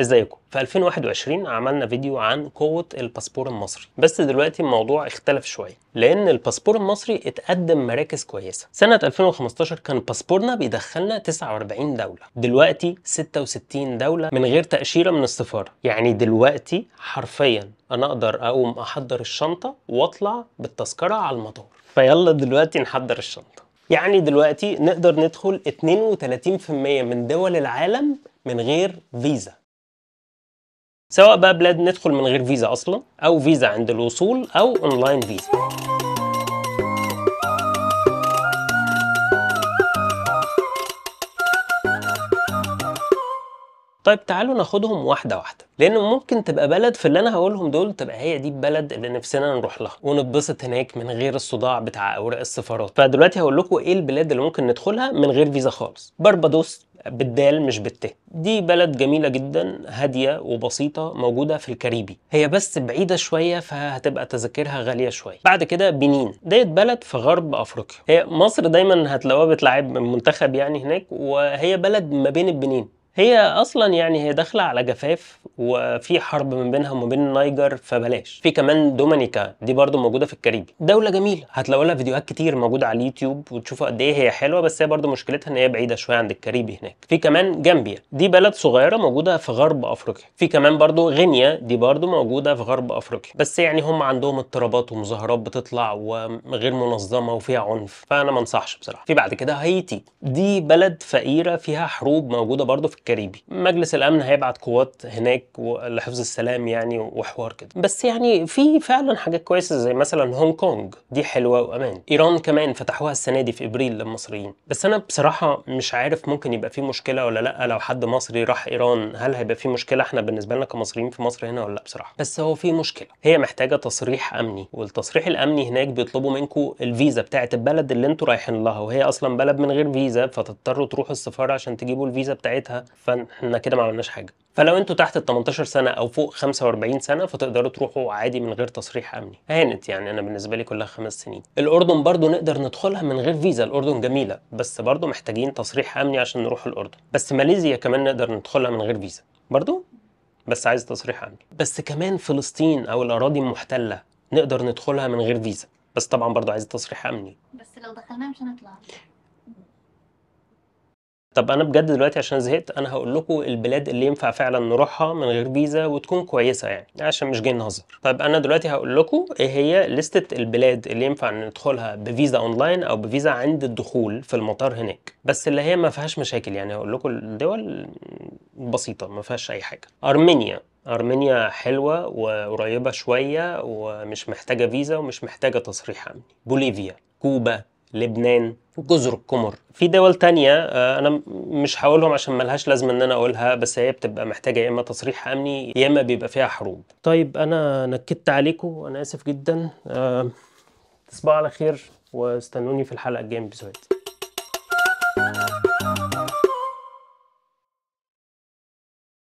ازيكم في 2021 عملنا فيديو عن قوة الباسبور المصري بس دلوقتي الموضوع اختلف شوية لان الباسبور المصري اتقدم مراكز كويسة سنة 2015 كان باسبورنا بيدخلنا 49 دولة دلوقتي 66 دولة من غير تأشيرة من السفارة يعني دلوقتي حرفيا انا اقدر اقوم احضر الشنطة واطلع بالتذكرة على المطار فيلا دلوقتي نحضر الشنطة يعني دلوقتي نقدر ندخل 32% من دول العالم من غير فيزا سواء بقى بلاد ندخل من غير فيزا اصلا او فيزا عند الوصول او اونلاين فيزا طيب تعالوا ناخدهم واحده واحده لان ممكن تبقى بلد في اللي انا هقولهم دول تبقى هي دي البلد اللي نفسنا نروح لها ونتبسط هناك من غير الصداع بتاع اوراق السفارات فدلوقتي هقول لكم ايه البلاد اللي ممكن ندخلها من غير فيزا خالص بربادوس بالدال مش بالت دي بلد جميله جدا هاديه وبسيطه موجوده في الكاريبي هي بس بعيده شويه فهتبقى تذاكرها غاليه شويه بعد كده بنين ديت بلد في غرب افريقيا هي مصر دايما هتلاقوها بتلعب من منتخب يعني هناك وهي بلد ما بين البنين هي اصلا يعني هي داخله على جفاف وفي حرب ما بينها وما بين النيجر فبلاش في كمان دومينيكا دي برضو موجوده في الكاريبي دوله جميله هتلاقوا لها فيديوهات كتير موجوده على اليوتيوب وتشوفوا قد ايه هي حلوه بس هي برضو مشكلتها ان هي بعيده شويه عند الكاريبي هناك في كمان جامبيا دي بلد صغيره موجوده في غرب افريقيا في كمان برضو غينيا دي برضو موجوده في غرب افريقيا بس يعني هم عندهم اضطرابات ومظاهرات بتطلع وغير منظمه وفيها عنف فانا ما انصحش بصراحه في بعد كده هايتي دي بلد فقيره فيها حروب موجوده برضو في الكاريبي مجلس الامن هيبعت قوات هناك ولحفظ السلام يعني وحوار كده بس يعني في فعلا حاجات كويسه زي مثلا هونج كونج دي حلوه وامان ايران كمان فتحوها السنه دي في ابريل للمصريين بس انا بصراحه مش عارف ممكن يبقى في مشكله ولا لا لو حد مصري راح ايران هل هيبقى في مشكله احنا بالنسبه لنا كمصريين في مصر هنا ولا لا بصراحه بس هو في مشكله هي محتاجه تصريح امني والتصريح الامني هناك بيطلبوا منكم الفيزا بتاعه البلد اللي انتوا رايحين لها وهي اصلا بلد من غير فيزا فتضطروا تروحوا السفاره عشان تجيبوا الفيزا بتاعتها فاحنا كده ما عملناش حاجه فلو انتوا تحت 18 سنه او فوق 45 سنه فتقدروا تروحوا عادي من غير تصريح امني هانت يعني انا بالنسبه لي كلها خمس سنين الاردن برضو نقدر ندخلها من غير فيزا الاردن جميله بس برضو محتاجين تصريح امني عشان نروح الاردن بس ماليزيا كمان نقدر ندخلها من غير فيزا برضو بس عايز تصريح امني بس كمان فلسطين او الاراضي المحتله نقدر ندخلها من غير فيزا بس طبعا برضو عايز تصريح امني بس لو دخلناها مش هنطلع طب انا بجد دلوقتي عشان زهقت انا هقول لكم البلاد اللي ينفع فعلا نروحها من غير فيزا وتكون كويسه يعني عشان مش جاي نهزر طيب انا دلوقتي هقول لكم ايه هي لستة البلاد اللي ينفع ندخلها بفيزا اونلاين او بفيزا عند الدخول في المطار هناك بس اللي هي ما فيهاش مشاكل يعني هقول لكم الدول بسيطه ما فيهاش اي حاجه ارمينيا أرمينيا حلوة وقريبة شوية ومش محتاجة فيزا ومش محتاجة تصريح أمني بوليفيا كوبا لبنان جزر القمر في دول تانية آه، انا مش هقولهم عشان ملهاش لازمه ان انا اقولها بس هي بتبقى محتاجه يا اما تصريح امني يا اما بيبقى فيها حروب طيب انا نكدت عليكم انا اسف جدا آه، تصبحوا على خير واستنوني في الحلقه الجايه من